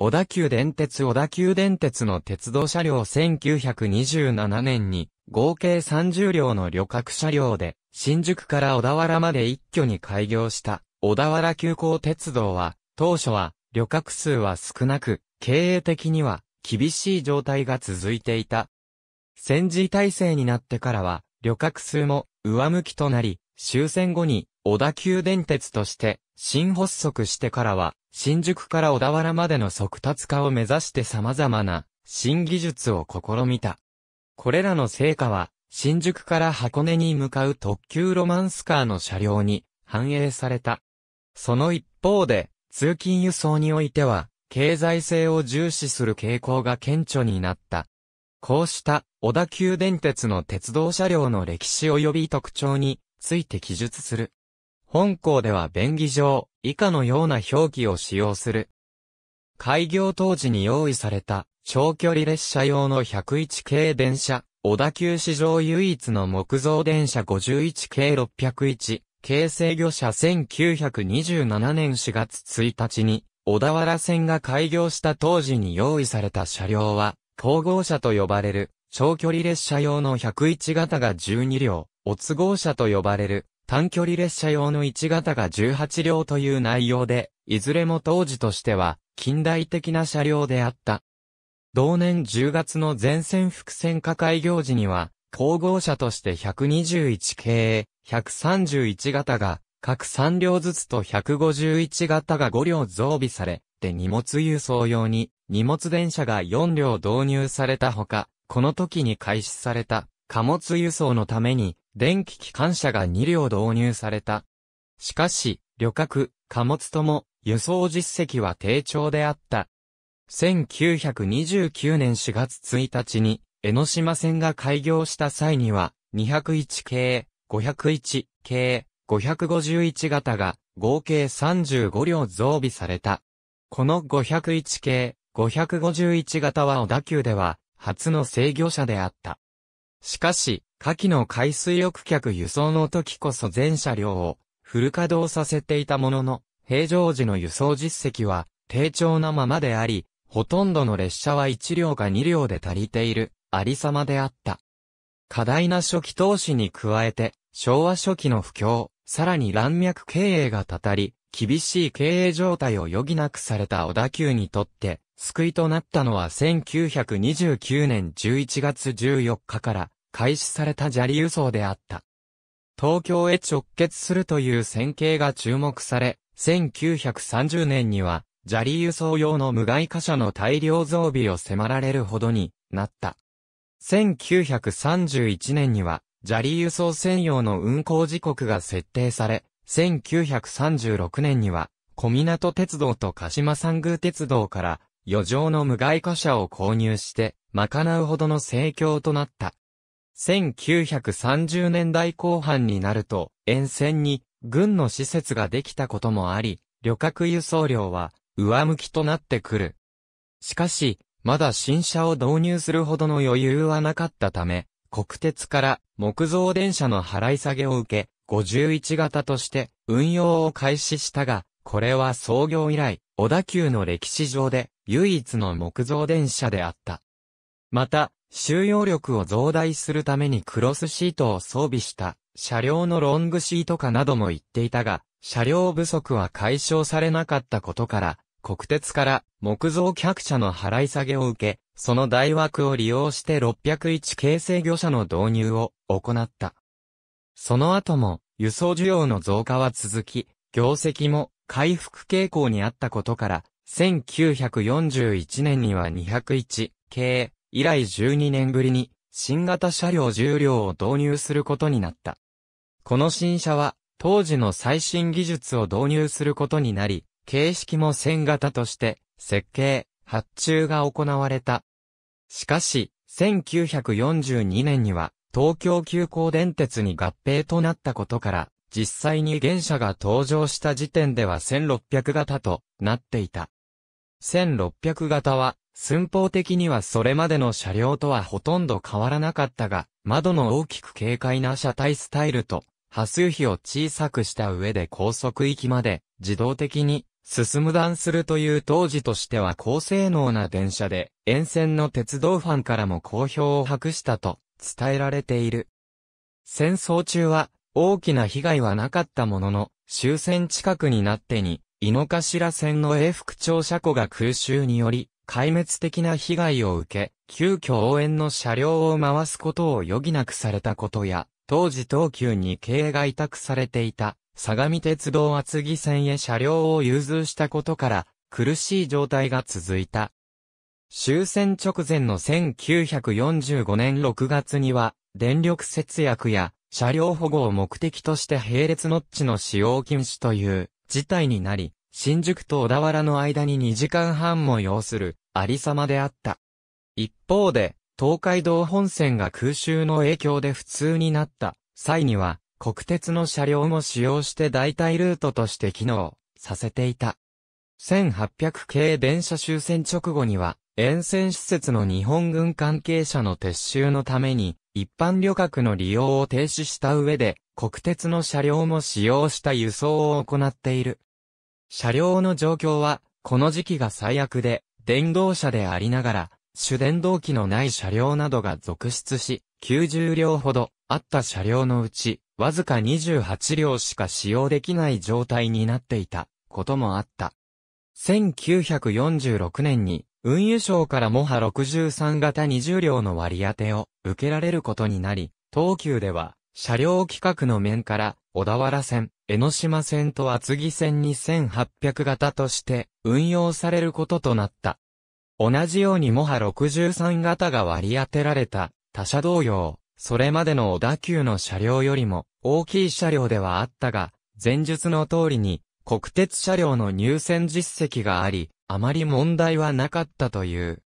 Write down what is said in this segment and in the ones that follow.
小田急電鉄小田急電鉄の鉄道車両1927年に合計30両の旅客車両で新宿から小田原まで一挙に開業した小田原急行鉄道は当初は旅客数は少なく経営的には厳しい状態が続いていた。戦時体制になってからは旅客数も上向きとなり終戦後に小田急電鉄として、新発足してからは、新宿から小田原までの速達化を目指して様々な新技術を試みた。これらの成果は、新宿から箱根に向かう特急ロマンスカーの車両に反映された。その一方で、通勤輸送においては、経済性を重視する傾向が顕著になった。こうした小田急電鉄の鉄道車両の歴史及び特徴について記述する。本校では便宜上、以下のような表記を使用する。開業当時に用意された、長距離列車用の101系電車、小田急市場唯一の木造電車51系601、京成魚車1927年4月1日に、小田原線が開業した当時に用意された車両は、統合車と呼ばれる、長距離列車用の101型が12両、お都合車と呼ばれる、短距離列車用の1型が18両という内容で、いずれも当時としては近代的な車両であった。同年10月の全線伏線化開業時には、皇合車として121系、131型が、各3両ずつと151型が5両増備され、で荷物輸送用に、荷物電車が4両導入されたほか、この時に開始された、貨物輸送のために、電気機関車が2両導入された。しかし、旅客、貨物とも輸送実績は低調であった。1929年4月1日に、江ノ島線が開業した際には、201系、501系、551型が、合計35両増備された。この501系、551型は小田急では、初の制御車であった。しかし、下記の海水浴客輸送の時こそ全車両をフル稼働させていたものの、平常時の輸送実績は低調なままであり、ほとんどの列車は1両か2両で足りている、ありさまであった。過大な初期投資に加えて、昭和初期の不況、さらに乱脈経営がたたり、厳しい経営状態を余儀なくされた小田急にとって、救いとなったのは1929年11月14日から開始された砂利輸送であった。東京へ直結するという線形が注目され、1930年には砂利輸送用の無害貨車の大量増備を迫られるほどになった。1931年には砂利輸送専用の運行時刻が設定され、1936年には小港鉄道と鹿島山宮鉄道から余剰の無害貨車を購入して、賄うほどの盛況となった。1930年代後半になると、沿線に軍の施設ができたこともあり、旅客輸送量は上向きとなってくる。しかし、まだ新車を導入するほどの余裕はなかったため、国鉄から木造電車の払い下げを受け、51型として運用を開始したが、これは創業以来、小田急の歴史上で唯一の木造電車であった。また、収容力を増大するためにクロスシートを装備した車両のロングシート化なども言っていたが、車両不足は解消されなかったことから、国鉄から木造客車の払い下げを受け、その大枠を利用して601形成魚車の導入を行った。その後も輸送需要の増加は続き、業績も回復傾向にあったことから、1941年には201系以来12年ぶりに新型車両重量を導入することになった。この新車は当時の最新技術を導入することになり、形式も線型として設計、発注が行われた。しかし、1942年には東京急行電鉄に合併となったことから、実際に原車が登場した時点では1600型となっていた。1600型は、寸法的にはそれまでの車両とはほとんど変わらなかったが、窓の大きく軽快な車体スタイルと、波数比を小さくした上で高速域まで自動的に進む段するという当時としては高性能な電車で、沿線の鉄道ファンからも好評を博したと伝えられている。戦争中は大きな被害はなかったものの、終戦近くになってに、井の頭線の永福庁車庫が空襲により、壊滅的な被害を受け、急遽応援の車両を回すことを余儀なくされたことや、当時東急に経営が委託されていた、相模鉄道厚木線へ車両を融通したことから、苦しい状態が続いた。終戦直前の1945年6月には、電力節約や車両保護を目的として並列ノッチの使用禁止という事態になり、新宿と小田原の間に2時間半も要するありさまであった。一方で、東海道本線が空襲の影響で普通になった際には、国鉄の車両も使用して代替ルートとして機能させていた。1800系電車終戦直後には、沿線施設の日本軍関係者の撤収のために、一般旅客の利用を停止した上で、国鉄の車両も使用した輸送を行っている。車両の状況は、この時期が最悪で、電動車でありながら、主電動機のない車両などが続出し、90両ほどあった車両のうち、わずか28両しか使用できない状態になっていたこともあった。1946年に運輸省からモハ63型20両の割り当てを受けられることになり、東急では、車両規格の面から、小田原線、江ノ島線と厚木線に1800型として運用されることとなった。同じようにモハ63型が割り当てられた他社同様、それまでの小田急の車両よりも大きい車両ではあったが、前述の通りに国鉄車両の入線実績があり、あまり問題はなかったという。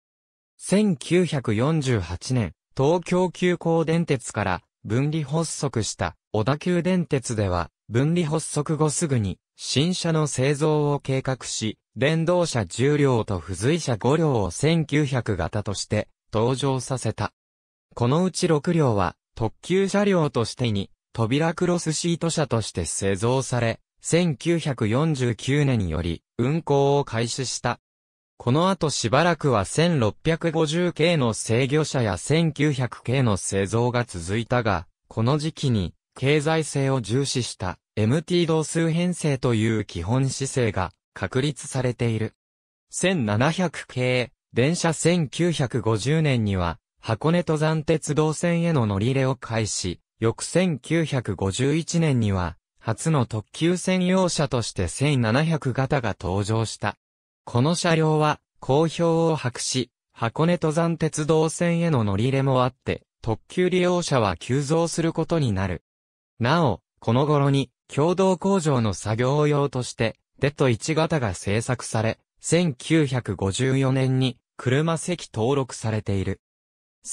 1948年、東京急行電鉄から分離発足した小田急電鉄では、分離発足後すぐに新車の製造を計画し、電動車10両と付随車5両を1900型として登場させた。このうち6両は特急車両としてに、扉クロスシート車として製造され、1949年により運行を開始した。この後しばらくは1650系の制御車や1900系の製造が続いたが、この時期に経済性を重視した MT 同数編成という基本姿勢が確立されている。1700系、電車1950年には箱根登山鉄道線への乗り入れを開始、翌1951年には初の特急専用車として1700型が登場した。この車両は、好評を博し、箱根登山鉄道線への乗り入れもあって、特急利用者は急増することになる。なお、この頃に、共同工場の作業用として、デト1型が製作され、1954年に、車席登録されている。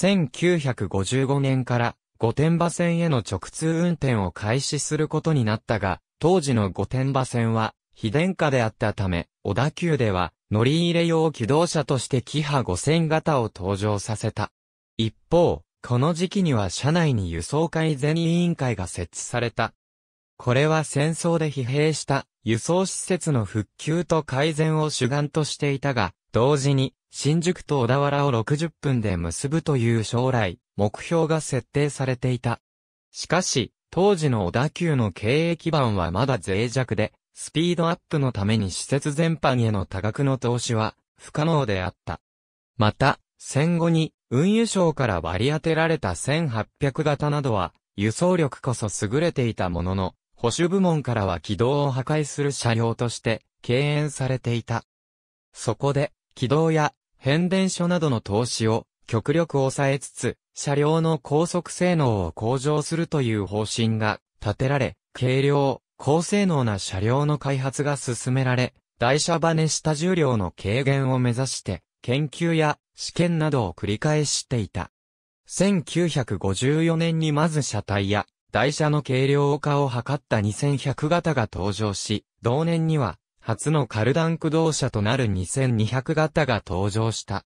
1955年から、御殿場線への直通運転を開始することになったが、当時の御殿場線は、非電化であったため、小田急では、乗り入れ用機動車としてキハ5000型を登場させた。一方、この時期には車内に輸送改善委員会が設置された。これは戦争で疲弊した輸送施設の復旧と改善を主眼としていたが、同時に新宿と小田原を60分で結ぶという将来目標が設定されていた。しかし、当時の小田急の経営基盤はまだ脆弱で、スピードアップのために施設全般への多額の投資は不可能であった。また、戦後に運輸省から割り当てられた1800型などは、輸送力こそ優れていたものの、保守部門からは軌道を破壊する車両として敬遠されていた。そこで、軌道や変電所などの投資を極力抑えつつ、車両の高速性能を向上するという方針が立てられ、軽量、高性能な車両の開発が進められ、台車バネ下重量の軽減を目指して、研究や試験などを繰り返していた。1954年にまず車体や台車の軽量化を図った2100型が登場し、同年には初のカルダン駆動車となる2200型が登場した。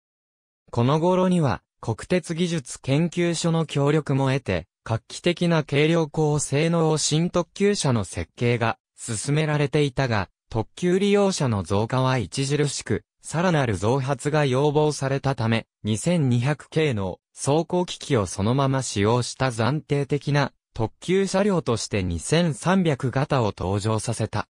この頃には国鉄技術研究所の協力も得て、画期的な軽量高性能新特急車の設計が進められていたが、特急利用者の増加は著しく、さらなる増発が要望されたため、2200系の走行機器をそのまま使用した暫定的な特急車両として2300型を登場させた。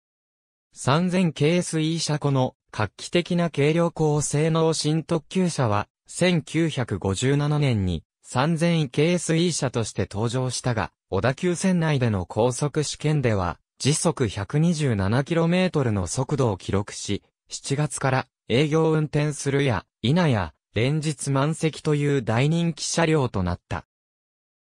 3000系水車庫の画期的な軽量高性能新特急車は、1957年に三千位 KSE 車として登場したが、小田急線内での高速試験では、時速 127km の速度を記録し、7月から営業運転するや、否や、連日満席という大人気車両となった。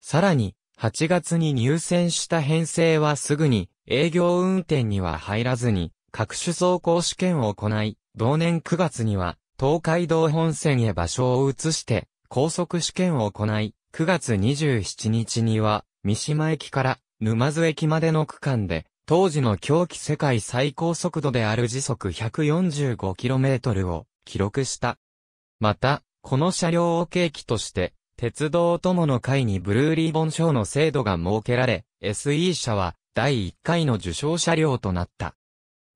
さらに、8月に入線した編成はすぐに営業運転には入らずに、各種走行試験を行い、同年9月には東海道本線へ場所を移して、高速試験を行い、9月27日には、三島駅から沼津駅までの区間で、当時の狂気世界最高速度である時速 145km を記録した。また、この車両を契機として、鉄道友の会にブルーリボン賞の制度が設けられ、SE 社は第1回の受賞車両となった。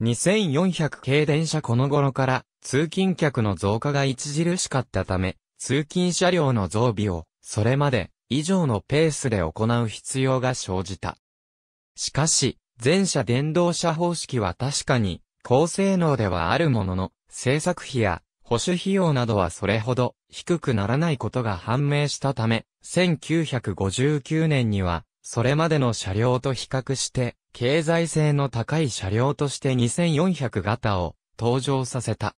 2400系電車この頃から通勤客の増加が著しかったため、通勤車両の増備を、それまで以上のペースで行う必要が生じた。しかし、全車電動車方式は確かに、高性能ではあるものの、製作費や保守費用などはそれほど低くならないことが判明したため、1959年には、それまでの車両と比較して、経済性の高い車両として2400型を登場させた。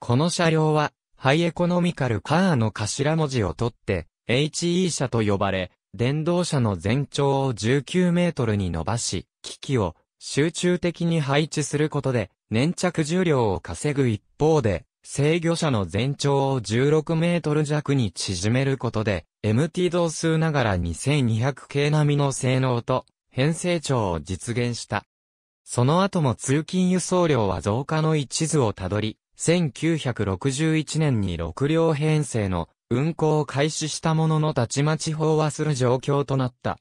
この車両は、ハイエコノミカルカーの頭文字を取って、HE 車と呼ばれ、電動車の全長を19メートルに伸ばし、機器を集中的に配置することで、粘着重量を稼ぐ一方で、制御車の全長を16メートル弱に縮めることで、MT 同数ながら2200系並みの性能と、編成長を実現した。その後も通勤輸送量は増加の一途をたどり、1961年に6両編成の運行を開始したもののたちまち飽和する状況となった。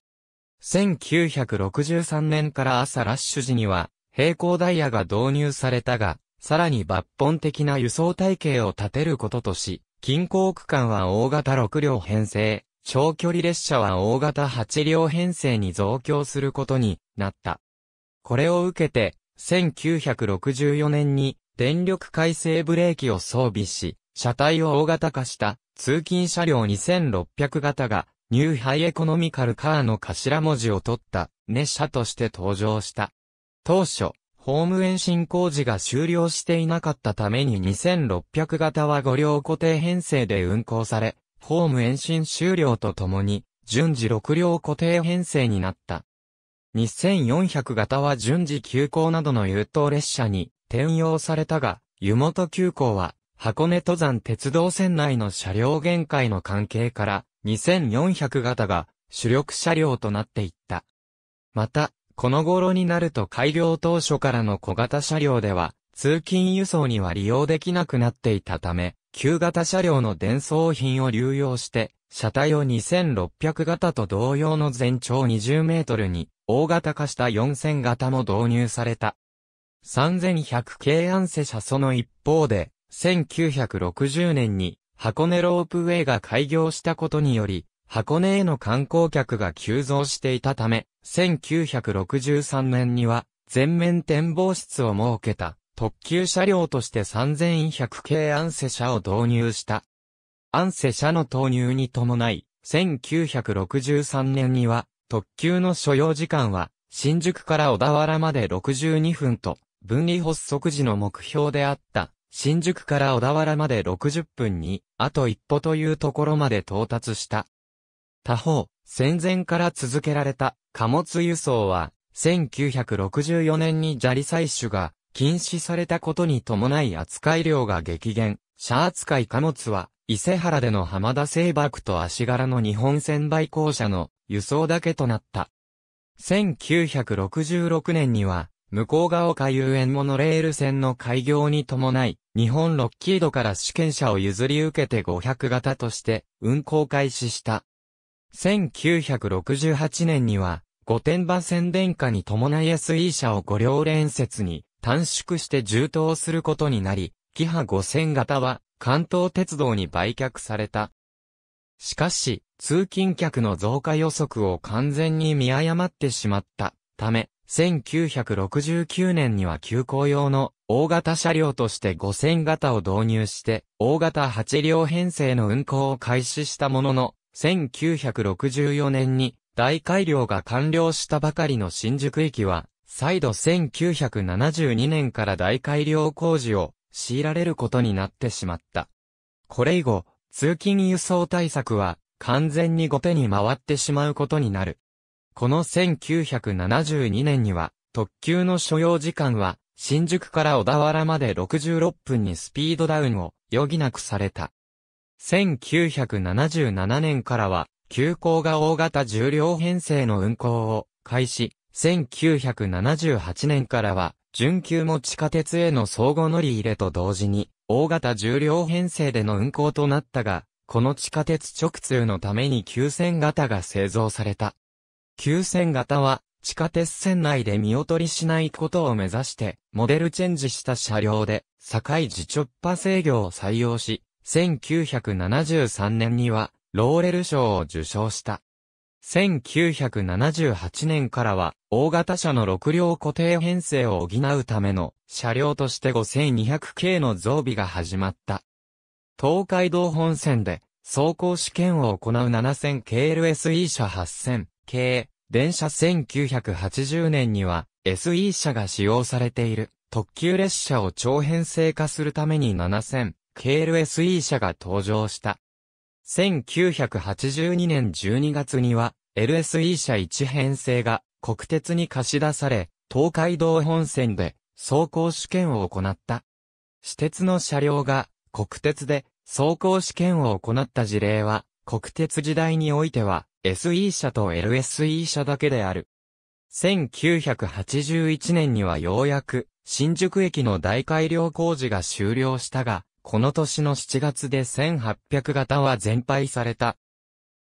1963年から朝ラッシュ時には平行ダイヤが導入されたが、さらに抜本的な輸送体系を立てることとし、近郊区間は大型6両編成、長距離列車は大型8両編成に増強することになった。これを受けて、1964年に電力回生ブレーキを装備し、車体を大型化した通勤車両2600型がニューハイエコノミカルカーの頭文字を取った熱車として登場した。当初、ホーム延伸工事が終了していなかったために2600型は5両固定編成で運行され、ホーム延伸終了とともに、順次6両固定編成になった。2400型は順次急行などの優等列車に転用されたが、湯本急行は、箱根登山鉄道線内の車両限界の関係から、2400型が主力車両となっていった。また、この頃になると改良当初からの小型車両では、通勤輸送には利用できなくなっていたため、旧型車両の伝送品を流用して、車体を2600型と同様の全長20メートルに、大型化した4000型も導入された。3100系アンセ社その一方で、1960年に箱根ロープウェイが開業したことにより、箱根への観光客が急増していたため、1963年には全面展望室を設けた特急車両として3100系アンセ車を導入した。アンセ車の投入に伴い、1963年には特急の所要時間は新宿から小田原まで62分と分離発足時の目標であった、新宿から小田原まで60分に、あと一歩というところまで到達した。他方、戦前から続けられた貨物輸送は、1964年に砂利採取が禁止されたことに伴い扱い量が激減、車扱い貨物は、伊勢原での浜田製爆と足柄の日本船売公社の輸送だけとなった。1966年には、向こう側丘遊園モノレール線の開業に伴い、日本ロッキードから主権者を譲り受けて500型として運行開始した。1968年には、御殿場線電化に伴い SE 車を5両連接に短縮して充当することになり、キハ5000型は関東鉄道に売却された。しかし、通勤客の増加予測を完全に見誤ってしまったため、1969年には急行用の大型車両として5000型を導入して、大型8両編成の運行を開始したものの、1964年に大改良が完了したばかりの新宿駅は、再度1972年から大改良工事を強いられることになってしまった。これ以後、通勤輸送対策は完全に後手に回ってしまうことになる。この1972年には、特急の所要時間は、新宿から小田原まで66分にスピードダウンを余儀なくされた。1977年からは、急行が大型重量編成の運行を開始、1978年からは、準急も地下鉄への相互乗り入れと同時に、大型重量編成での運行となったが、この地下鉄直通のために急線型が製造された。急線型は、地下鉄線内で見劣りしないことを目指して、モデルチェンジした車両で、堺自直波制御を採用し、1973年には、ローレル賞を受賞した。1978年からは、大型車の6両固定編成を補うための車両として5200系の増備が始まった。東海道本線で走行試験を行う 7000KLSE 車8000、系、電車1980年には SE 車が使用されている特急列車を長編成化するために7000 k LSE 車が登場した。1982年12月には LSE 車1編成が国鉄に貸し出され、東海道本線で走行試験を行った。私鉄の車両が国鉄で走行試験を行った事例は国鉄時代においては、SE 車と LSE 車だけである。1981年にはようやく、新宿駅の大改良工事が終了したが、この年の7月で1800型は全廃された。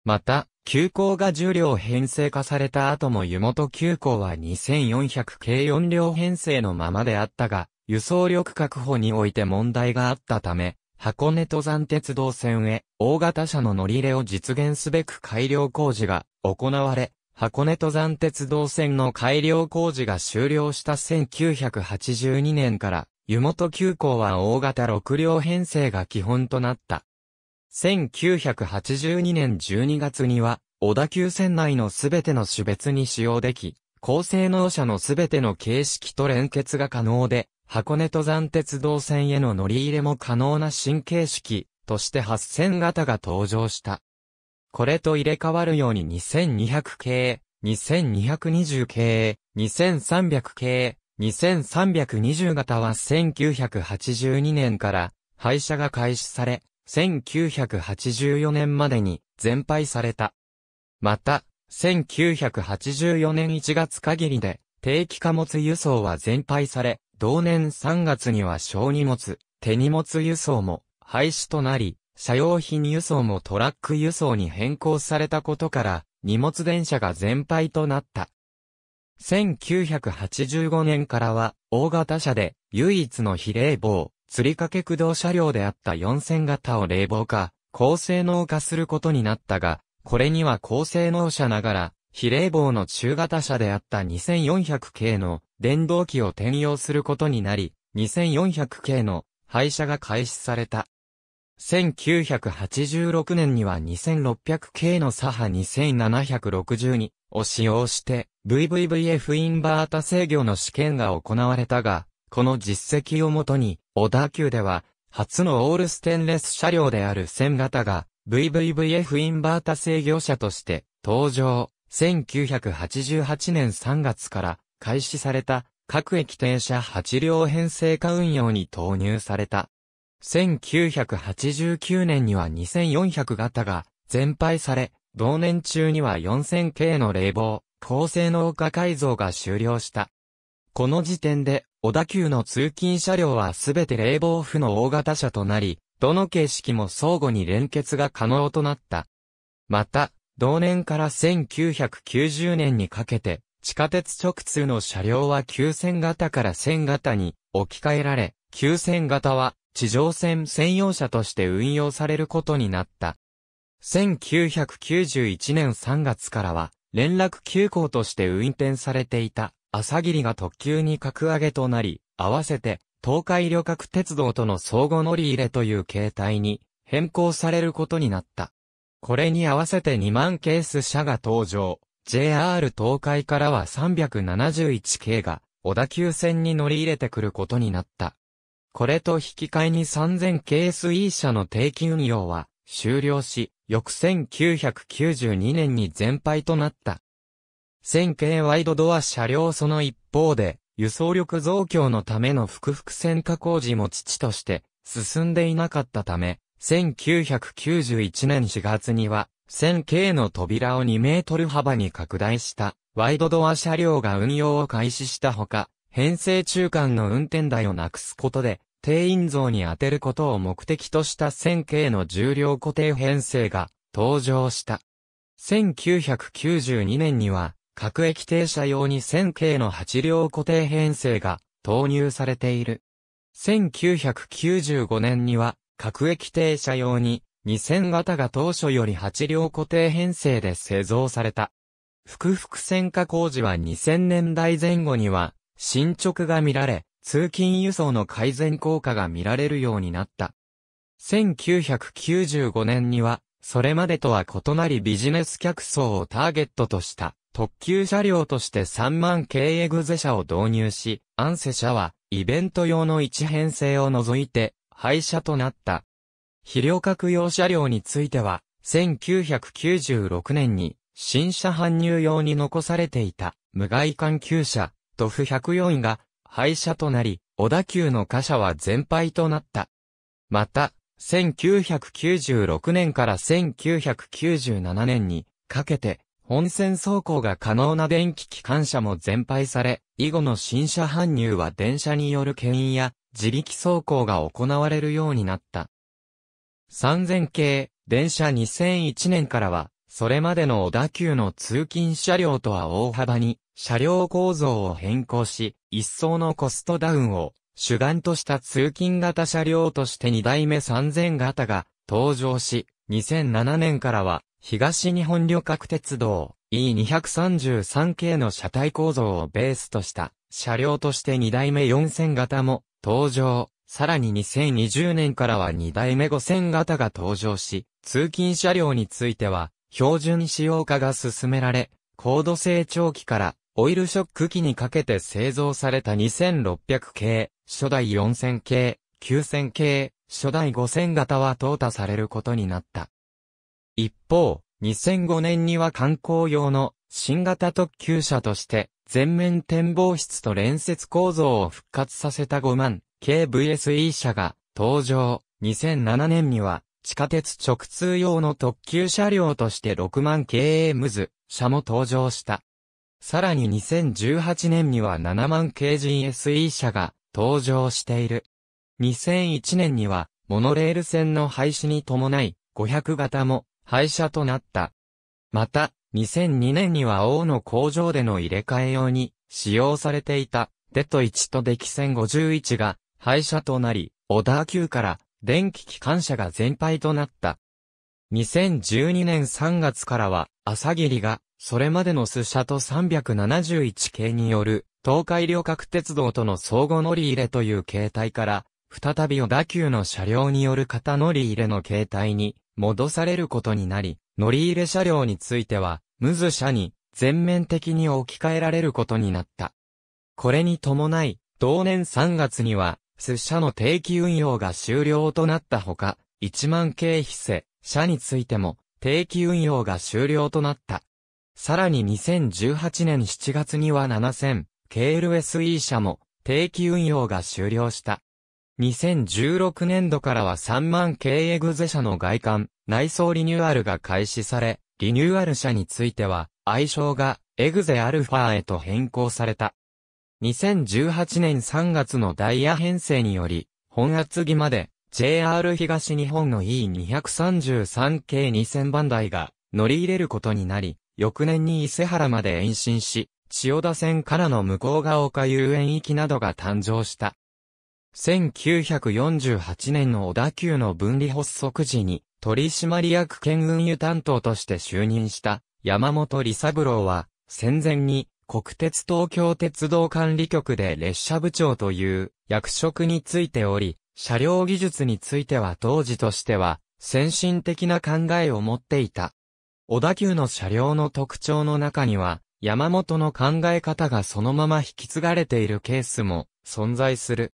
また、急行が10両編成化された後も湯本急行は2400系4両編成のままであったが、輸送力確保において問題があったため、箱根登山鉄道線へ大型車の乗り入れを実現すべく改良工事が行われ、箱根登山鉄道線の改良工事が終了した1982年から、湯本急行は大型6両編成が基本となった。1982年12月には、小田急線内のすべての種別に使用でき、高性能車のすべての形式と連結が可能で、箱根登山鉄道線への乗り入れも可能な新形式として8000型が登場した。これと入れ替わるように2200系、2220系、2300系、2320型は1982年から廃車が開始され、1984年までに全廃された。また、1984年1月限りで定期貨物輸送は全廃され、同年3月には小荷物、手荷物輸送も廃止となり、車用品輸送もトラック輸送に変更されたことから、荷物電車が全廃となった。1985年からは、大型車で、唯一の非冷房、吊り掛け駆動車両であった4000型を冷房化、高性能化することになったが、これには高性能車ながら、比例棒の中型車であった2400系の電動機を転用することになり、2400系の廃車が開始された。1986年には2600系の左派2762を使用して VVVF インバータ制御の試験が行われたが、この実績をもとに、小田急では初のオールステンレス車両である1000型が VVVF インバータ制御車として登場。1988年3月から開始された、各駅停車8両編成化運用に投入された。1989年には2400型が全廃され、同年中には4000系の冷房、高性能化改造が終了した。この時点で、小田急の通勤車両はすべて冷房負の大型車となり、どの形式も相互に連結が可能となった。また、同年から1990年にかけて、地下鉄直通の車両は0線型から線型に置き換えられ、0線型は地上線専用車として運用されることになった。1991年3月からは、連絡急行として運転されていた、朝霧が特急に格上げとなり、合わせて、東海旅客鉄道との相互乗り入れという形態に変更されることになった。これに合わせて2万ケース車が登場。JR 東海からは371系が小田急線に乗り入れてくることになった。これと引き換えに3000 k SE 社の定期運用は終了し、翌1992年に全廃となった。1000系ワイドドア車両その一方で、輸送力増強のための複々線加工事も父として進んでいなかったため、1991年4月には 1000K の扉を2メートル幅に拡大したワイドドア車両が運用を開始したほか、編成中間の運転台をなくすことで、定員像に当てることを目的とした 1000K の重量固定編成が登場した。1992年には、各駅停車用に 1000K の8両固定編成が投入されている。1995年には、各駅停車用に2000型が当初より8両固定編成で製造された。複々線化工事は2000年代前後には進捗が見られ、通勤輸送の改善効果が見られるようになった。1995年には、それまでとは異なりビジネス客層をターゲットとした特急車両として3万系エグゼ車を導入し、アンセ車はイベント用の1編成を除いて廃車となった。肥料格用車両については、1996年に新車搬入用に残されていた無害環球車、ドフ104が廃車となり、小田急の貨車は全廃となった。また、1996年から1997年にかけて、本線走行が可能な電気機関車も全廃され、以後の新車搬入は電車による牽引や自力走行が行われるようになった。3000系、電車2001年からは、それまでの小田急の通勤車両とは大幅に、車両構造を変更し、一層のコストダウンを、主眼とした通勤型車両として2代目3000型が登場し、2007年からは、東日本旅客鉄道 E233 系の車体構造をベースとした車両として2代目4000型も登場。さらに2020年からは2代目5000型が登場し、通勤車両については、標準使用化が進められ、高度成長期からオイルショック期にかけて製造された2600系、初代4000系、9000系、初代5000型は淘汰されることになった。一方、2005年には観光用の新型特急車として、全面展望室と連接構造を復活させた5万 KVSE 車が登場。2007年には地下鉄直通用の特急車両として6万 KM 図車も登場した。さらに2018年には7万 KGSE 車が登場している。2001年にはモノレール線の廃止に伴い500型も廃車となった。また、2002年には王の工場での入れ替え用に使用されていたデト1とデキ線51が廃車となり、小田急から電気機関車が全廃となった。2012年3月からは、朝霧が、それまでのスシャト371系による、東海旅客鉄道との相互乗り入れという形態から、再び小田急の車両による型乗り入れの形態に戻されることになり、乗り入れ車両については、ムズ車に全面的に置き換えられることになった。これに伴い、同年3月には、ス社の定期運用が終了となったほか、1万系非正社についても定期運用が終了となった。さらに2018年7月には7000 KLSE 社も定期運用が終了した。2016年度からは3万系エグゼ社の外観、内装リニューアルが開始され、リニューアル社については、愛称がエグゼアルファへと変更された。2018年3月のダイヤ編成により、本厚木まで JR 東日本の E233 系2000番台が乗り入れることになり、翌年に伊勢原まで延伸し、千代田線からの向こうが丘遊園域などが誕生した。1948年の小田急の分離発足時に、取締役兼運輸担当として就任した山本理三郎は、戦前に国鉄東京鉄道管理局で列車部長という役職についており、車両技術については当時としては先進的な考えを持っていた。小田急の車両の特徴の中には、山本の考え方がそのまま引き継がれているケースも存在する。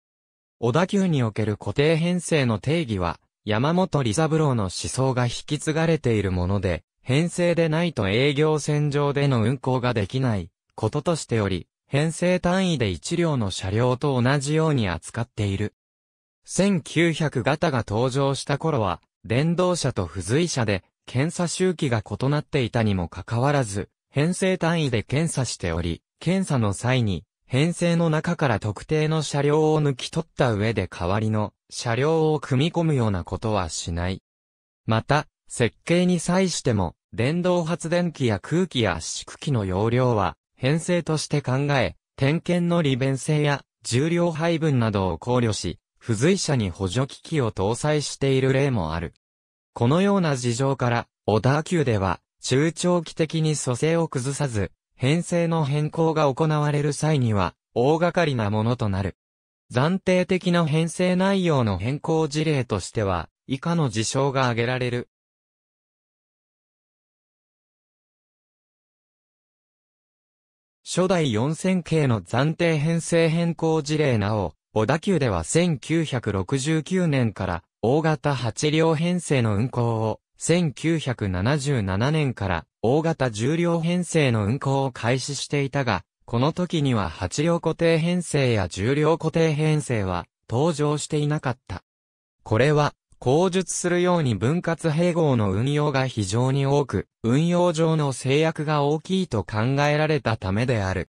小田急における固定編成の定義は、山本理三郎の思想が引き継がれているもので、編成でないと営業線上での運行ができない。こととしており、編成単位で1両の車両と同じように扱っている。1900型が登場した頃は、電動車と付随車で、検査周期が異なっていたにもかかわらず、編成単位で検査しており、検査の際に、編成の中から特定の車両を抜き取った上で代わりの車両を組み込むようなことはしない。また、設計に際しても、電動発電機や空気や圧縮機の容量は、編成として考え、点検の利便性や重量配分などを考慮し、付随車に補助機器を搭載している例もある。このような事情から、オダー級では、中長期的に蘇生を崩さず、編成の変更が行われる際には、大掛かりなものとなる。暫定的な編成内容の変更事例としては、以下の事象が挙げられる。初代4000系の暫定編成変更事例なお、小田急では1969年から大型8両編成の運行を、1977年から大型10両編成の運行を開始していたが、この時には8両固定編成や10両固定編成は登場していなかった。これは口述するように分割併合の運用が非常に多く、運用上の制約が大きいと考えられたためである。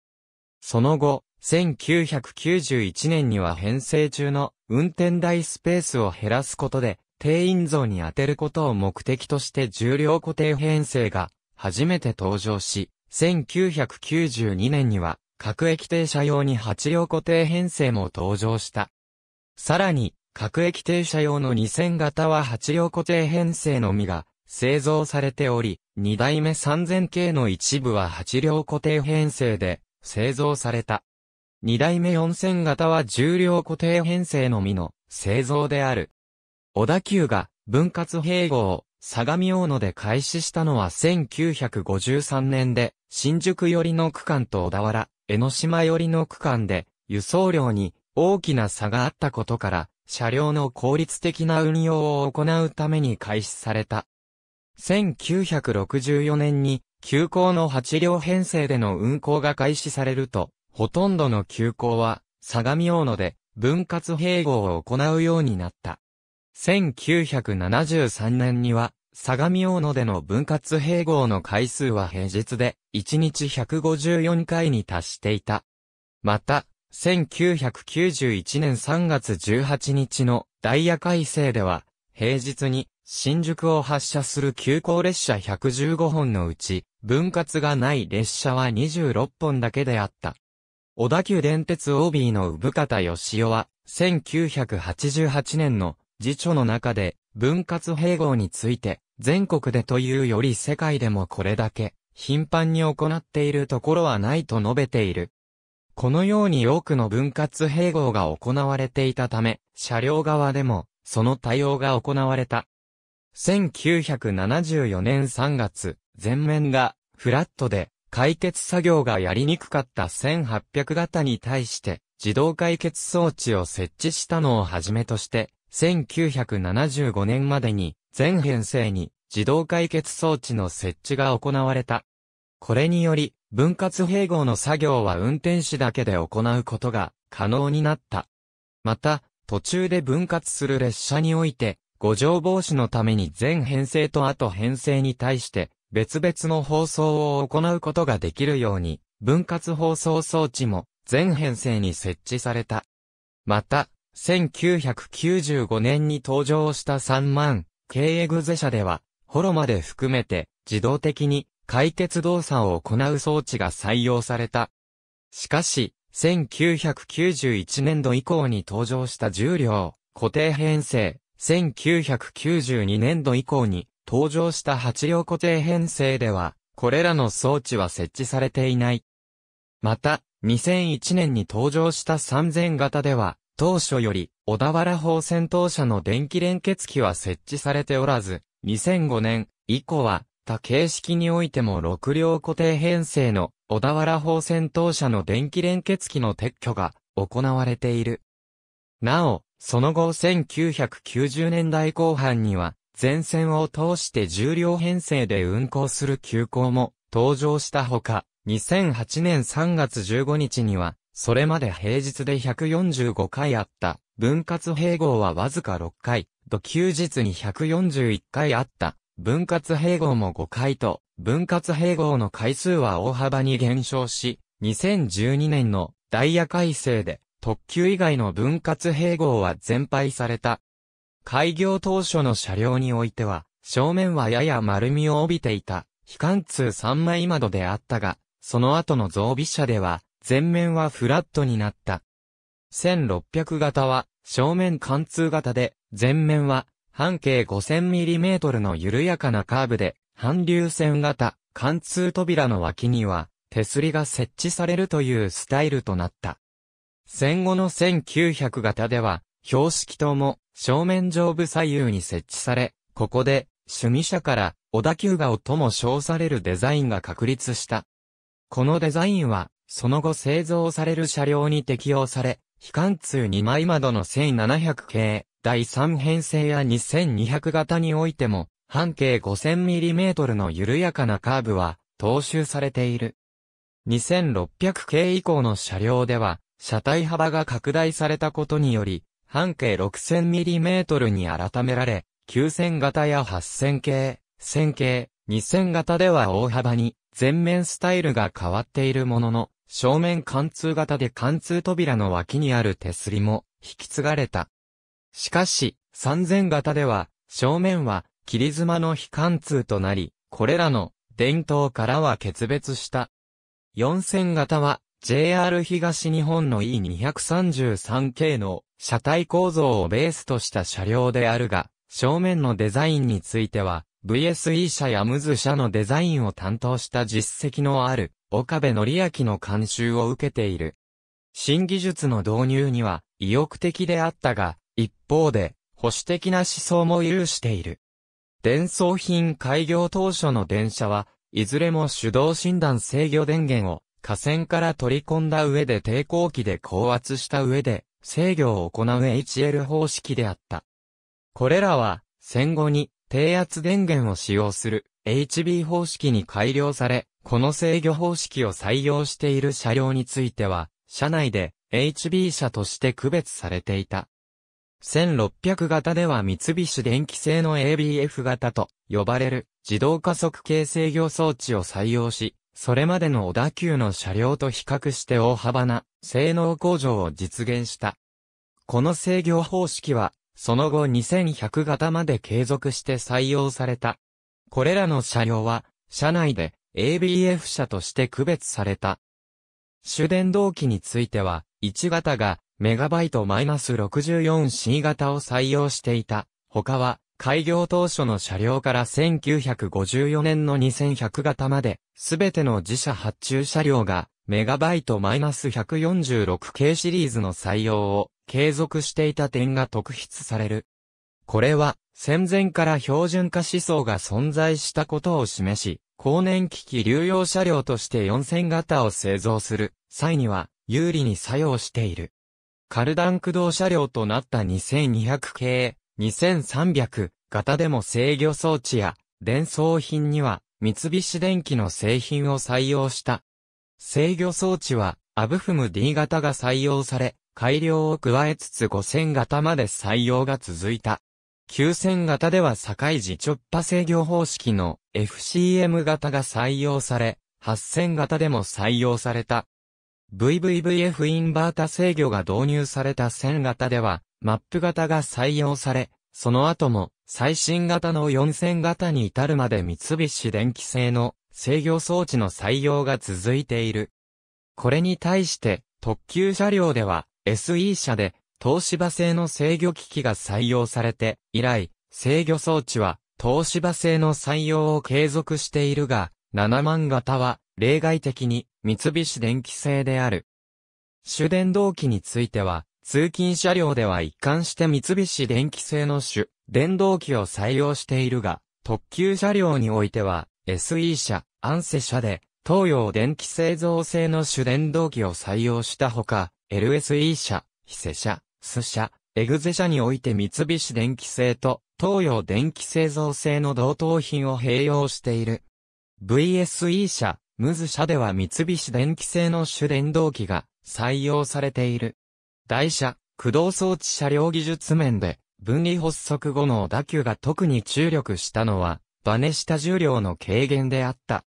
その後、1991年には編成中の運転台スペースを減らすことで、定員増に当てることを目的として重量固定編成が初めて登場し、1992年には各駅停車用に8両固定編成も登場した。さらに、各駅停車用の2000型は8両固定編成のみが製造されており、2代目3000系の一部は8両固定編成で製造された。2代目4000型は10両固定編成のみの製造である。小田急が分割併合を相模大野で開始したのは1953年で、新宿寄りの区間と小田原、江ノ島寄りの区間で、輸送量に大きな差があったことから、車両の効率的な運用を行うために開始された。1964年に、急行の8両編成での運行が開始されると、ほとんどの急行は、相模大野で分割併合を行うようになった。1973年には、相模大野での分割併合の回数は平日で、1日154回に達していた。また、1991年3月18日のダイヤ改正では、平日に新宿を発車する急行列車115本のうち、分割がない列車は26本だけであった。小田急電鉄 OB の産方義雄は、1988年の辞書の中で、分割併合について、全国でというより世界でもこれだけ、頻繁に行っているところはないと述べている。このように多くの分割併合が行われていたため、車両側でも、その対応が行われた。1974年3月、全面が、フラットで、解決作業がやりにくかった1800型に対して、自動解決装置を設置したのをはじめとして、1975年までに、全編成に、自動解決装置の設置が行われた。これにより、分割併合の作業は運転士だけで行うことが可能になった。また、途中で分割する列車において、五条防止のために全編成と後編成に対して、別々の放送を行うことができるように、分割放送装置も全編成に設置された。また、1995年に登場した3万、経営グゼ社では、ホロまで含めて自動的に解決動作を行う装置が採用された。しかし、1991年度以降に登場した重量、固定編成、1992年度以降に登場した8両固定編成では、これらの装置は設置されていない。また、2001年に登場した3000型では、当初より小田原方戦闘車の電気連結機は設置されておらず、2005年以降はった形式においても6両固定編成の小田原砲戦闘車の電気連結機の撤去が行われている。なお、その後1990年代後半には、前線を通して10両編成で運行する急行も登場したほか、2008年3月15日には、それまで平日で145回あった分割併合はわずか6回、と休日に141回あった分割併合も5回と、分割併合の回数は大幅に減少し、2012年のダイヤ改正で、特急以外の分割併合は全廃された。開業当初の車両においては、正面はやや丸みを帯びていた、非貫通3枚窓であったが、その後の増備車では、前面はフラットになった。1600型は、正面貫通型で、前面は半径 5000mm の緩やかなカーブで、半流線型、貫通扉の脇には、手すりが設置されるというスタイルとなった。戦後の1900型では、標識灯も正面上部左右に設置され、ここで、趣味者から、小田急顔とも称されるデザインが確立した。このデザインは、その後製造される車両に適用され、非貫通2枚窓の1700系、第3編成や2200型においても、半径 5000mm の緩やかなカーブは、踏襲されている。2600系以降の車両では、車体幅が拡大されたことにより、半径 6000mm に改められ、9000型や8000系、1000系、2000型では大幅に、全面スタイルが変わっているものの、正面貫通型で貫通扉の脇にある手すりも引き継がれた。しかし、3000型では、正面は切妻の非貫通となり、これらの伝統からは決別した。4000型は JR 東日本の E233 系の車体構造をベースとした車両であるが、正面のデザインについては、VSE 社やムズ社のデザインを担当した実績のある岡部則明の監修を受けている。新技術の導入には意欲的であったが、一方で保守的な思想も有している。伝送品開業当初の電車は、いずれも手動診断制御電源を架線から取り込んだ上で抵抗器で高圧した上で制御を行う HL 方式であった。これらは戦後に低圧電源を使用する HB 方式に改良され、この制御方式を採用している車両については、車内で HB 車として区別されていた。1600型では三菱電機製の ABF 型と呼ばれる自動加速系制御装置を採用し、それまでの小田急の車両と比較して大幅な性能向上を実現した。この制御方式は、その後2100型まで継続して採用された。これらの車両は、車内で ABF 社として区別された。主電動機については、1型がメガバイト -64C 型を採用していた。他は、開業当初の車両から1954年の2100型まで、すべての自社発注車両が、メガバイト -146 系シリーズの採用を継続していた点が特筆される。これは、戦前から標準化思想が存在したことを示し、高年機器流用車両として4000型を製造する際には有利に作用している。カルダン駆動車両となった2200系、2300型でも制御装置や伝送品には三菱電機の製品を採用した。制御装置はアブフム D 型が採用され、改良を加えつつ5000型まで採用が続いた。急戦型では境時直波制御方式の FCM 型が採用され、0線型でも採用された。VVVF インバータ制御が導入された線型では、マップ型が採用され、その後も最新型の4000型に至るまで三菱電機製の制御装置の採用が続いている。これに対して特急車両では SE 車で東芝製の制御機器が採用されて、以来、制御装置は、東芝製の採用を継続しているが、7万型は、例外的に、三菱電機製である。主電動機については、通勤車両では一貫して三菱電機製の主、電動機を採用しているが、特急車両においては、SE 車、アンセ車で、東洋電機製造製の主電動機を採用したほか、LSE 車、非セ車、ス社、エグゼ社において三菱電機製と東洋電機製造製の同等品を併用している。VSE 社、ムズ社では三菱電機製の主電動機が採用されている。台車、駆動装置車両技術面で、分離発足後の打球が特に注力したのは、バネ下重量の軽減であった。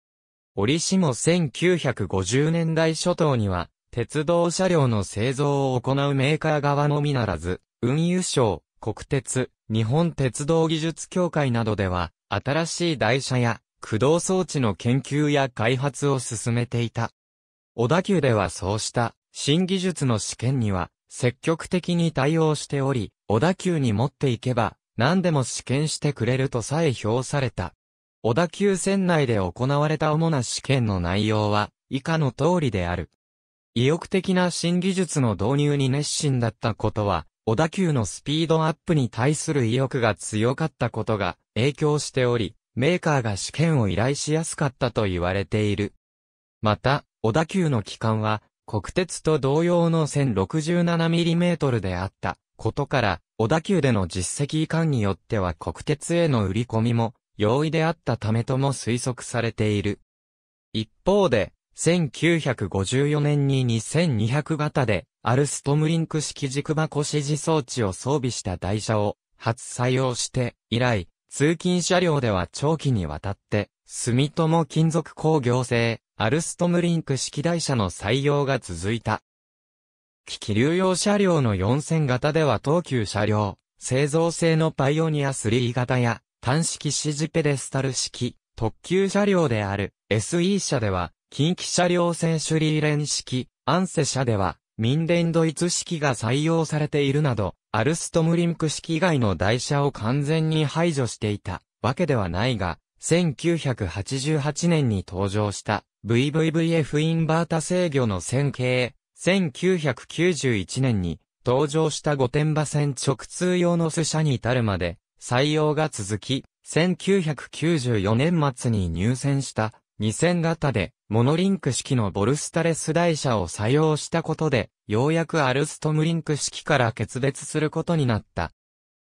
折しも1950年代初頭には、鉄道車両の製造を行うメーカー側のみならず、運輸省、国鉄、日本鉄道技術協会などでは、新しい台車や駆動装置の研究や開発を進めていた。小田急ではそうした新技術の試験には積極的に対応しており、小田急に持っていけば何でも試験してくれるとさえ評された。小田急線内で行われた主な試験の内容は以下の通りである。意欲的な新技術の導入に熱心だったことは、小田急のスピードアップに対する意欲が強かったことが影響しており、メーカーが試験を依頼しやすかったと言われている。また、小田急の機関は、国鉄と同様の 1067mm であったことから、小田急での実績移管によっては国鉄への売り込みも容易であったためとも推測されている。一方で、1954年に2200型で、アルストムリンク式軸箱指示装置を装備した台車を初採用して、以来、通勤車両では長期にわたって、住友金属工業製、アルストムリンク式台車の採用が続いた。機器流用車両の4000型では東急車両、製造製のパイオニア3型や、単式指示ペデスタル式、特急車両である SE 車では、近畿車両線シ理リーレン式、アンセ車では、民ンドイツ式が採用されているなど、アルストムリンク式以外の台車を完全に排除していたわけではないが、1988年に登場した VVVF インバータ制御の線形、1991年に登場した御殿場線直通用のス車に至るまで採用が続き、1994年末に入線した2000型でモノリンク式のボルスタレス台車を採用したことで、ようやくアルストムリンク式から決別することになった。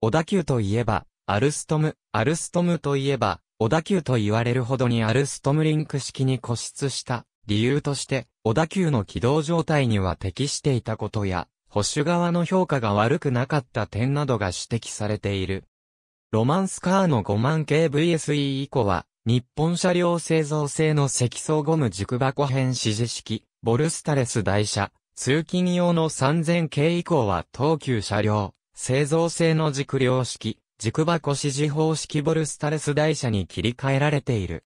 小田急といえば、アルストム、アルストムといえば、小田急と言われるほどにアルストムリンク式に固執した理由として、小田急の軌道状態には適していたことや、保守側の評価が悪くなかった点などが指摘されている。ロマンスカーの5万系 VSE 以降は、日本車両製造製の積層ゴム軸箱編指示式、ボルスタレス台車、通勤用の3000系以降は東急車両、製造製の軸量式、軸箱指示方式ボルスタレス台車に切り替えられている。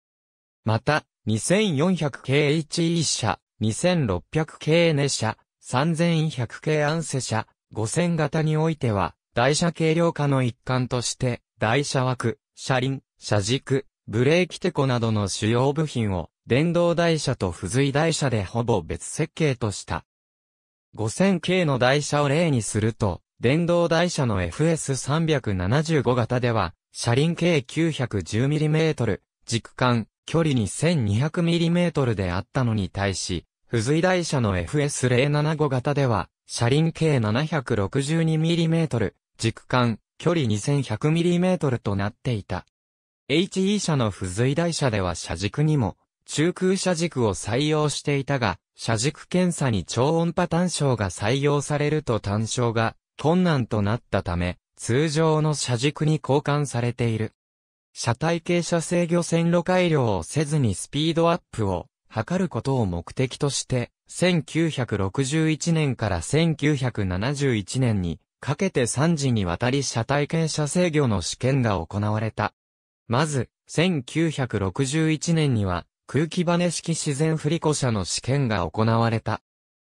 また、2400系 HE 車、2600系ネ車、3100系アンセ車、5000型においては、台車軽量化の一環として、台車枠、車輪、車軸、ブレーキテコなどの主要部品を電動台車と付随台車でほぼ別設計とした。5000系の台車を例にすると、電動台車の FS375 型では、車輪径 910mm、軸間、距離 2200mm であったのに対し、付随台車の FS075 型では、車輪径 762mm、軸間、距離 2100mm となっていた。HE 社の付随台車では車軸にも、中空車軸を採用していたが、車軸検査に超音波単焦が採用されると単焦が困難となったため、通常の車軸に交換されている。車体傾斜制御線路改良をせずにスピードアップを図ることを目的として、1961年から1971年にかけて3時にわたり車体傾斜制御の試験が行われた。まず、1961年には、空気バネ式自然振り子車の試験が行われた。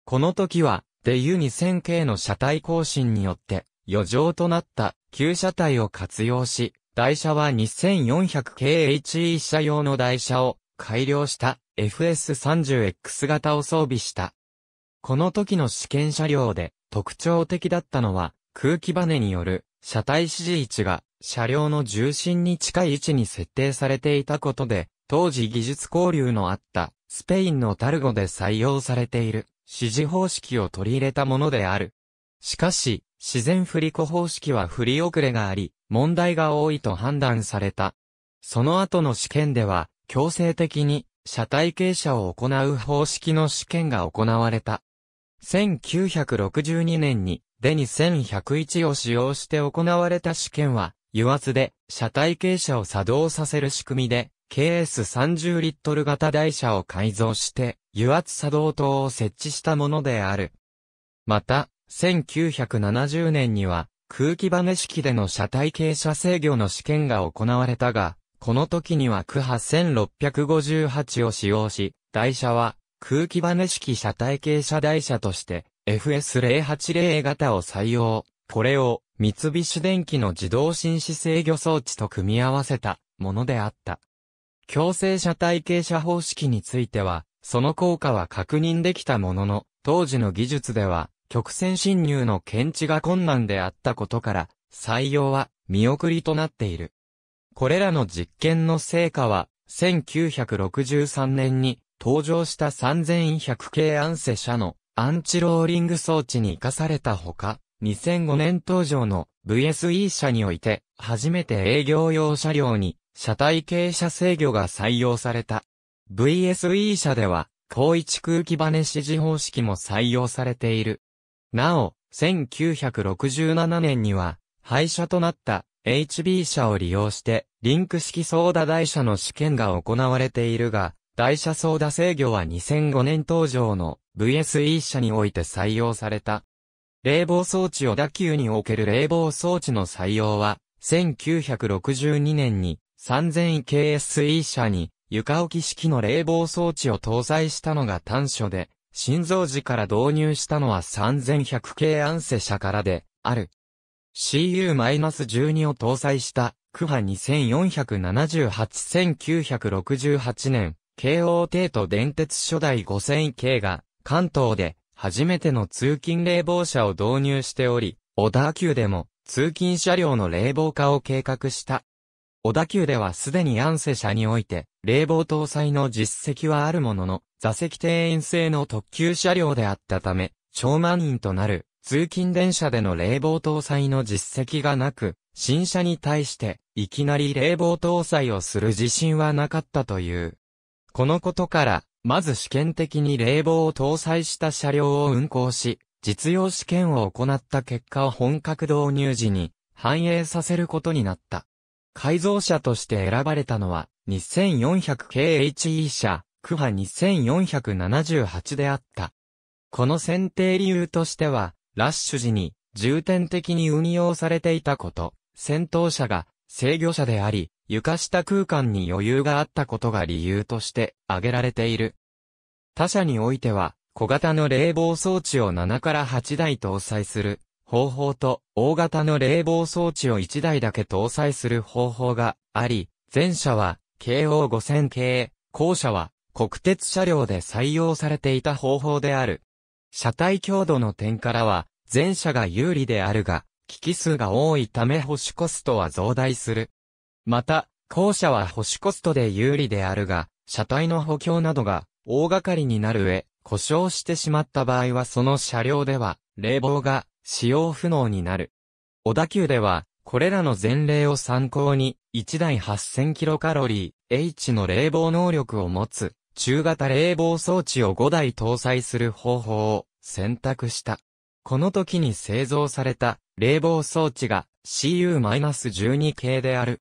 この時は、デユ2 0 0 0系の車体更新によって、余剰となった旧車体を活用し、台車は 2400KHE 車用の台車を改良した FS30X 型を装備した。この時の試験車両で特徴的だったのは空気バネによる車体支持位置が車両の重心に近い位置に設定されていたことで、当時技術交流のあったスペインのタルゴで採用されている指示方式を取り入れたものである。しかし、自然振り子方式は振り遅れがあり、問題が多いと判断された。その後の試験では、強制的に車体傾斜を行う方式の試験が行われた。1962年にデニ1101を使用して行われた試験は、油圧で車体傾斜を作動させる仕組みで、KS30 リットル型台車を改造して、油圧作動灯を設置したものである。また、1970年には、空気バネ式での車体傾斜制御の試験が行われたが、この時には区波1658を使用し、台車は空気バネ式車体傾斜台車として FS080 型を採用。これを三菱電機の自動紳士制御装置と組み合わせたものであった。強制車体傾斜方式については、その効果は確認できたものの、当時の技術では、曲線侵入の検知が困難であったことから、採用は見送りとなっている。これらの実験の成果は、1963年に登場した3100系アンセ車のアンチローリング装置に活かされたほか、2005年登場の VSE 車において、初めて営業用車両に、車体傾斜制御が採用された。VSE 車では、高一空気バネ指示方式も採用されている。なお、1967年には、廃車となった HB 車を利用して、リンク式ソーダ台車の試験が行われているが、台車ソーダ制御は2005年登場の VSE 車において採用された。冷房装置を打球における冷房装置の採用は、1962年に 3000KSE 社に床置き式の冷房装置を搭載したのが短所で、心臓時から導入したのは 3100K アンセ社からで、ある。CU-12 を搭載した、クハ2478968年、京王帝都電鉄初代 5000K が、関東で、初めての通勤冷房車を導入しており、小田急でも通勤車両の冷房化を計画した。小田急ではすでにアンセ車において、冷房搭載の実績はあるものの、座席定員制の特急車両であったため、超満員となる通勤電車での冷房搭載の実績がなく、新車に対して、いきなり冷房搭載をする自信はなかったという。このことから、まず試験的に冷房を搭載した車両を運行し、実用試験を行った結果を本格導入時に反映させることになった。改造車として選ばれたのは 2400KHE 車、クハ2478であった。この選定理由としては、ラッシュ時に重点的に運用されていたこと、戦闘車が制御車であり、床下空間に余裕があったことが理由として挙げられている。他社においては、小型の冷房装置を7から8台搭載する方法と、大型の冷房装置を1台だけ搭載する方法があり、前者は、KO5000 系、後者は、国鉄車両で採用されていた方法である。車体強度の点からは、前者が有利であるが、機器数が多いため保守コストは増大する。また、後者は保守コストで有利であるが、車体の補強などが大掛かりになる上、故障してしまった場合はその車両では冷房が使用不能になる。小田急では、これらの前例を参考に、1台 8000kcal H の冷房能力を持つ、中型冷房装置を5台搭載する方法を選択した。この時に製造された冷房装置が CU-12 系である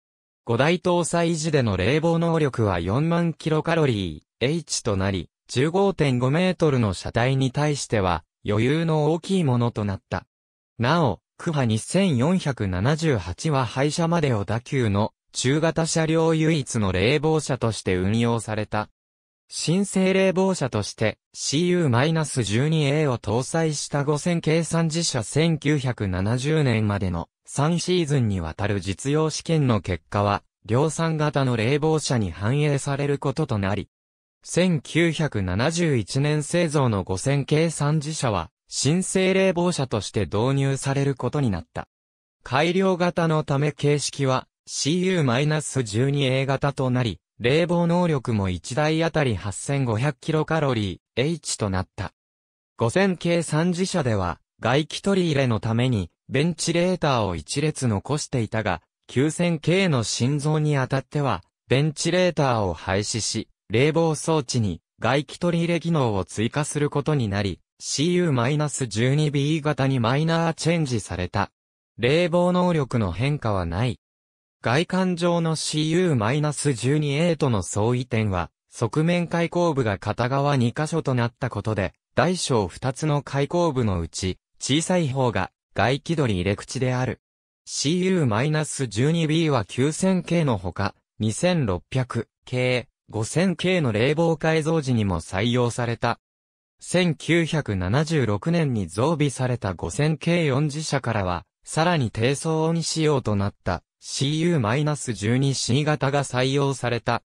5大搭載時での冷房能力は4万キロカロリー H となり、15.5メートルの車体に対しては余裕の大きいものとなった。なお、クハ2478は廃車までを打球の中型車両唯一の冷房車として運用された。新生冷房車として CU-12A を搭載した5000計算自社1970年までの3シーズンにわたる実用試験の結果は、量産型の冷房車に反映されることとなり、1971年製造の5000系3自社は、新生冷房車として導入されることになった。改良型のため形式は CU-12A 型となり、冷房能力も1台あたり 8500kcal H となった。5000系3自社では、外気取り入れのために、ベンチレーターを一列残していたが、9000K の心臓にあたっては、ベンチレーターを廃止し、冷房装置に外気取り入れ機能を追加することになり、CU-12B 型にマイナーチェンジされた。冷房能力の変化はない。外観上の CU-12A との相違点は、側面開口部が片側2箇所となったことで、大小2つの開口部のうち、小さい方が外気取り入れ口である。CU-12B は 9000K のほか、2600K、5000K の冷房改造時にも採用された。1976年に増備された 5000K4 次車からは、さらに低騒音仕様となった CU-12C 型が採用された。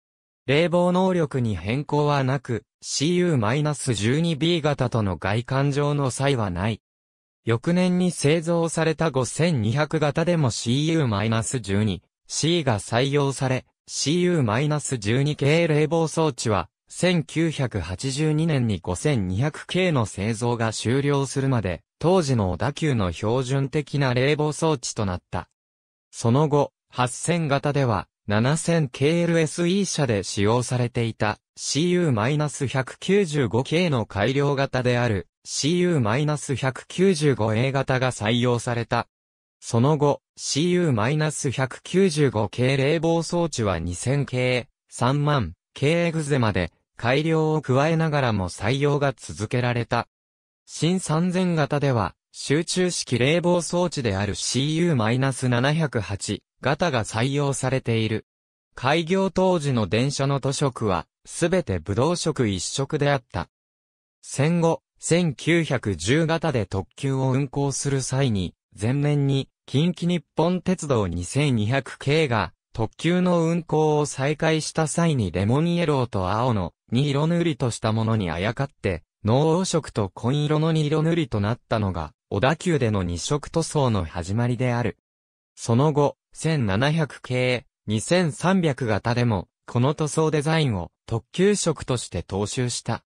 冷房能力に変更はなく、CU-12B 型との外観上の差異はない。翌年に製造された5200型でも CU-12、C が採用され、CU-12 系冷房装置は、1982年に5200系の製造が終了するまで、当時の小田急の標準的な冷房装置となった。その後、8000型では、7000KLSE 社で使用されていた CU-195K の改良型である CU-195A 型が採用された。その後、CU-195 系冷房装置は2000系、3万系エグゼまで改良を加えながらも採用が続けられた。新3000型では、集中式冷房装置である CU-708 型が採用されている。開業当時の電車の図色は、すべてブドウ色一色であった。戦後、1910型で特急を運行する際に、前面に近畿日本鉄道2200系が特急の運行を再開した際にレモンイエローと青のに色塗りとしたものにあやかって、濃黄色と紺色のに色塗りとなったのが、小田急での二色塗装の始まりである。その後、1700系、2300型でも、この塗装デザインを特急色として踏襲した。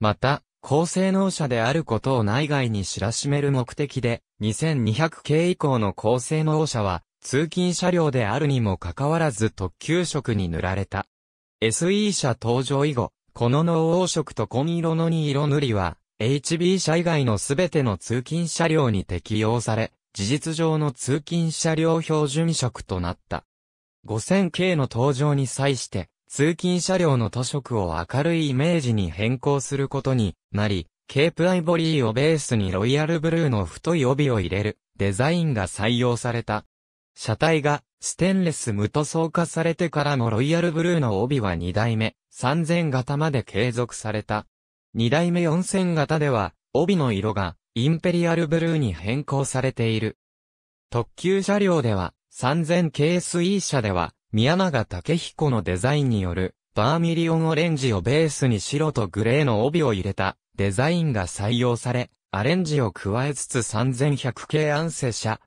また、高性能車であることを内外に知らしめる目的で、2200系以降の高性能車は、通勤車両であるにもかかわらず特急色に塗られた。SE 車登場以後、この濃黄色と紺色の2色塗りは、HB 車以外のすべての通勤車両に適用され、事実上の通勤車両標準色となった。5000系の登場に際して、通勤車両の塗色を明るいイメージに変更することになり、ケープアイボリーをベースにロイヤルブルーの太い帯を入れるデザインが採用された。車体がステンレス無塗装化されてからもロイヤルブルーの帯は2代目、3000型まで継続された。2代目4000型では帯の色がインペリアルブルーに変更されている。特急車両では3000 KSE 車では宮永武彦のデザインによる、バーミリオンオレンジをベースに白とグレーの帯を入れた、デザインが採用され、アレンジを加えつつ3100系アンセ7000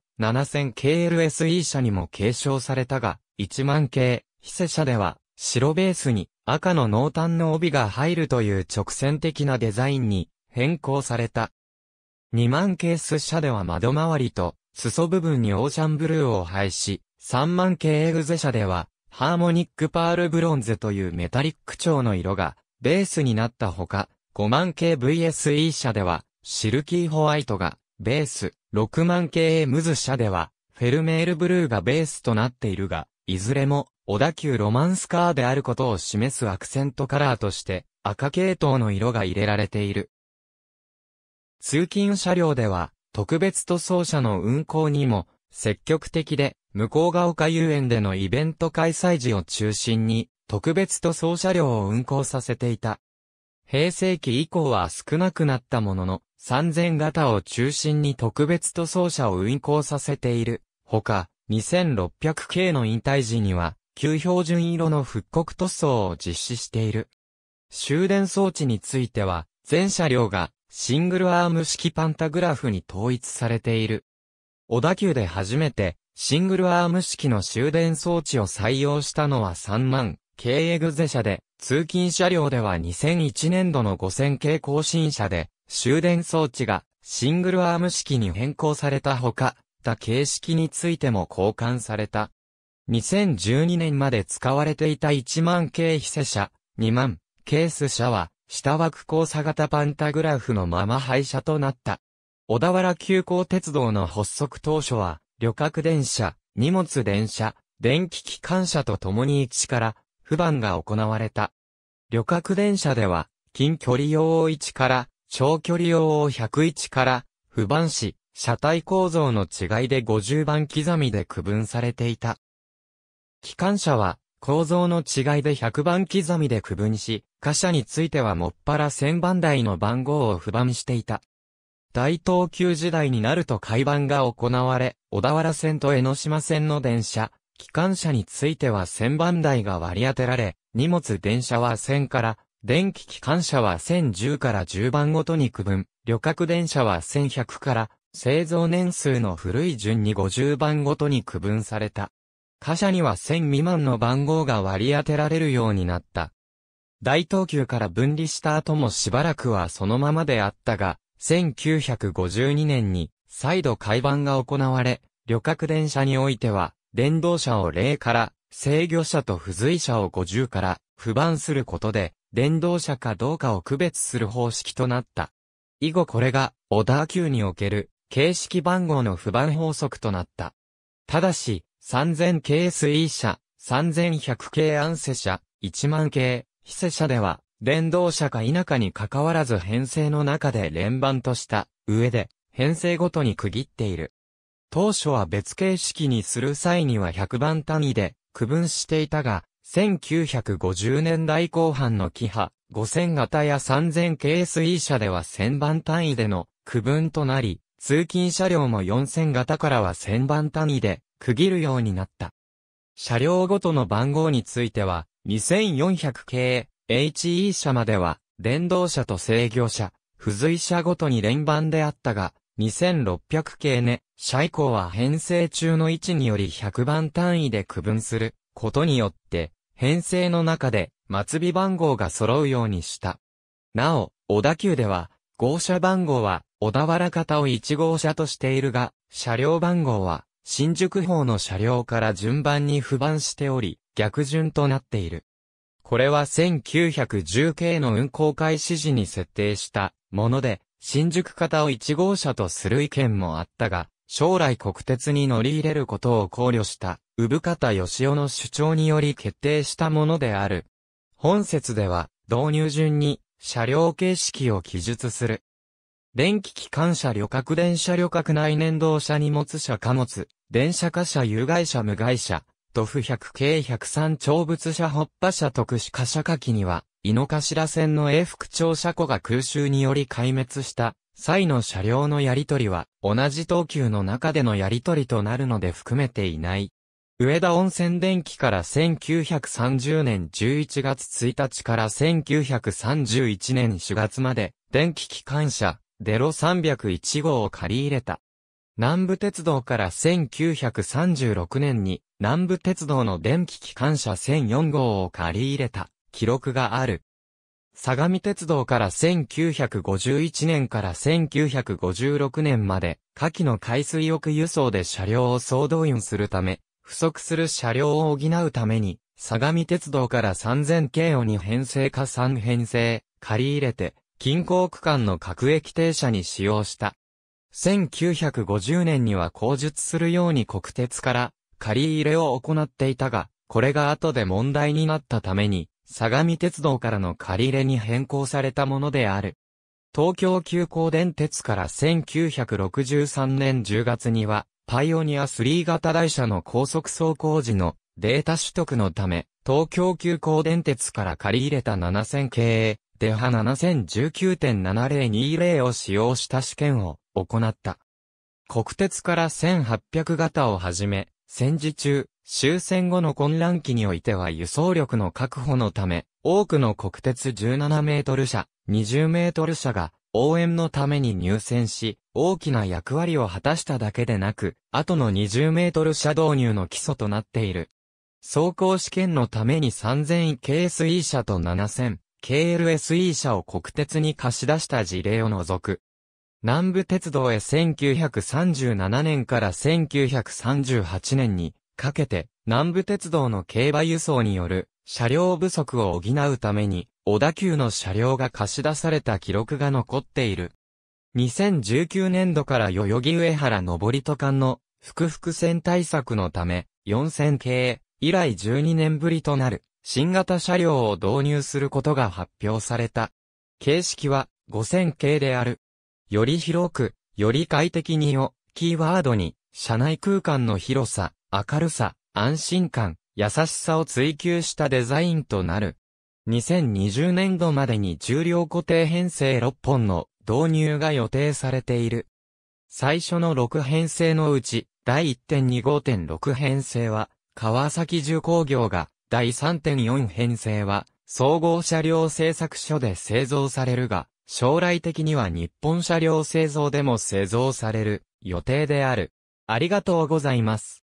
KLSE 車にも継承されたが、1万系、非セ車では、白ベースに赤の濃淡の帯が入るという直線的なデザインに変更された。2万系ス車では窓周りと裾部分にオーシャンブルーを配し、3万系エグゼ社では、ハーモニックパールブロンズというメタリック調の色がベースになったほか、5万系 VSE 社では、シルキーホワイトがベース、6万系エムズ社では、フェルメールブルーがベースとなっているが、いずれも、小田急ロマンスカーであることを示すアクセントカラーとして、赤系統の色が入れられている。通勤車両では、特別塗装車の運行にも、積極的で、向こうが丘遊園でのイベント開催時を中心に、特別塗装車両を運行させていた。平成期以降は少なくなったものの、3000型を中心に特別塗装車を運行させている。ほか、2600系の引退時には、旧標準色の復刻塗装を実施している。終電装置については、全車両がシングルアーム式パンタグラフに統一されている。小田急で初めてシングルアーム式の終電装置を採用したのは3万、系エグゼ車で、通勤車両では2001年度の5000系更新車で、終電装置がシングルアーム式に変更されたほか、他形式についても交換された。2012年まで使われていた1万系非世車、2万、ケース車は、下枠交差型パンタグラフのまま廃車となった。小田原急行鉄道の発足当初は、旅客電車、荷物電車、電気機関車と共に1から不番が行われた。旅客電車では、近距離用を1から、長距離用を101から、不番し、車体構造の違いで50番刻みで区分されていた。機関車は、構造の違いで100番刻みで区分し、貨車についてはもっぱら1000番台の番号を不番していた。大東急時代になると改版が行われ、小田原線と江ノ島線の電車、機関車については1000番台が割り当てられ、荷物電車は1000から、電気機関車は1010から10番ごとに区分、旅客電車は1100から、製造年数の古い順に50番ごとに区分された。貨車には1000未満の番号が割り当てられるようになった。大東急から分離した後もしばらくはそのままであったが、1952年に再度改版が行われ、旅客電車においては、電動車を0から、制御車と付随車を50から、不番することで、電動車かどうかを区別する方式となった。以後これが、オダー級における、形式番号の不番法則となった。ただし、3000系水車、3100系アンセ車、1万系、ヒセ車では、連動者か否かに関わらず編成の中で連番とした上で編成ごとに区切っている。当初は別形式にする際には100番単位で区分していたが、1950年代後半のキハ、5000型や 3000KSE 車では1000番単位での区分となり、通勤車両も4000型からは1000番単位で区切るようになった。車両ごとの番号については、2400系、HE 社までは、電動車と制御車、付随車ごとに連番であったが、2600系ね、車以降は編成中の位置により100番単位で区分することによって、編成の中で末尾番号が揃うようにした。なお、小田急では、号車番号は小田原方を1号車としているが、車両番号は新宿方の車両から順番に不番しており、逆順となっている。これは1910系の運行開始時に設定したもので、新宿型を1号車とする意見もあったが、将来国鉄に乗り入れることを考慮した、産方義雄の主張により決定したものである。本説では、導入順に、車両形式を記述する。電気機関車旅客電車旅客内燃動車荷物車貨物、電車貨車有害車無害車、ドフ100三103長物車発破車特殊貨車下器には、井の頭線の永福町車庫が空襲により壊滅した際の車両のやり取りは、同じ等級の中でのやり取りとなるので含めていない。上田温泉電気から1930年11月1日から1931年4月まで、電気機関車、デロ301号を借り入れた。南部鉄道から1936年に南部鉄道の電気機関車1004号を借り入れた記録がある。相模鉄道から1951年から1956年まで、下記の海水浴輸送で車両を総動員するため、不足する車両を補うために、相模鉄道から3000経を2編成か3編成、借り入れて、近郊区間の各駅停車に使用した。1950年には口述するように国鉄から借り入れを行っていたが、これが後で問題になったために、相模鉄道からの借り入れに変更されたものである。東京急行電鉄から1963年10月には、パイオニア3型台車の高速走行時のデータ取得のため、東京急行電鉄から借り入れた7000系では7019.7020を使用した試験を行った。国鉄から1800型をはじめ、戦時中、終戦後の混乱期においては輸送力の確保のため、多くの国鉄17メートル車、20メートル車が応援のために入線し、大きな役割を果たしただけでなく、後の20メートル車導入の基礎となっている。走行試験のために3000 KSE 車と7000 KLSE 社を国鉄に貸し出した事例を除く。南部鉄道へ1937年から1938年にかけて南部鉄道の競馬輸送による車両不足を補うために小田急の車両が貸し出された記録が残っている。2019年度から代々木上原上り都間の複々線対策のため4000系以来12年ぶりとなる。新型車両を導入することが発表された。形式は5000系である。より広く、より快適にを、キーワードに、車内空間の広さ、明るさ、安心感、優しさを追求したデザインとなる。2020年度までに重量固定編成6本の導入が予定されている。最初の6編成のうち、第1.25.6編成は、川崎重工業が第3.4編成は、総合車両製作所で製造されるが、将来的には日本車両製造でも製造される予定である。ありがとうございます。